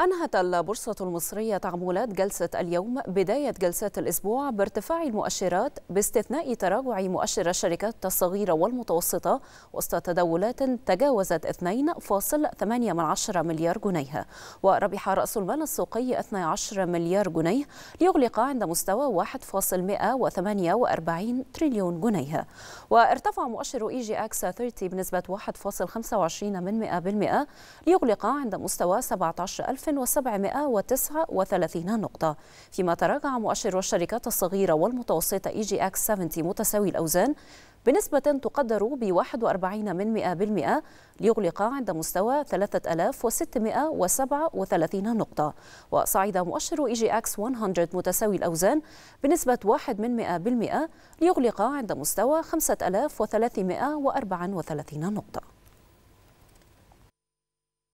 أنهت البورصة المصرية تعاملات جلسة اليوم بداية جلسات الأسبوع بارتفاع المؤشرات باستثناء تراجع مؤشر الشركات الصغيرة والمتوسطة وسط تداولات تجاوزت 2.8 مليار جنيه وربح رأس المال السوقي 12 مليار جنيه ليغلق عند مستوى 1.148 تريليون جنيه وارتفع مؤشر إي جي أكس 30 بنسبة 1.25 من 100% ليغلق عند مستوى 17000 1739 نقطة فيما تراجع مؤشر الشركات الصغيرة والمتوسطة إي جي إكس 70 متساوي الأوزان بنسبة تقدر ب 41 من 100% ليغلق عند مستوى 3637 نقطة وصعد مؤشر إي جي إكس 100 متساوي الأوزان بنسبة 1 من 100% ليغلق عند مستوى 5334 نقطة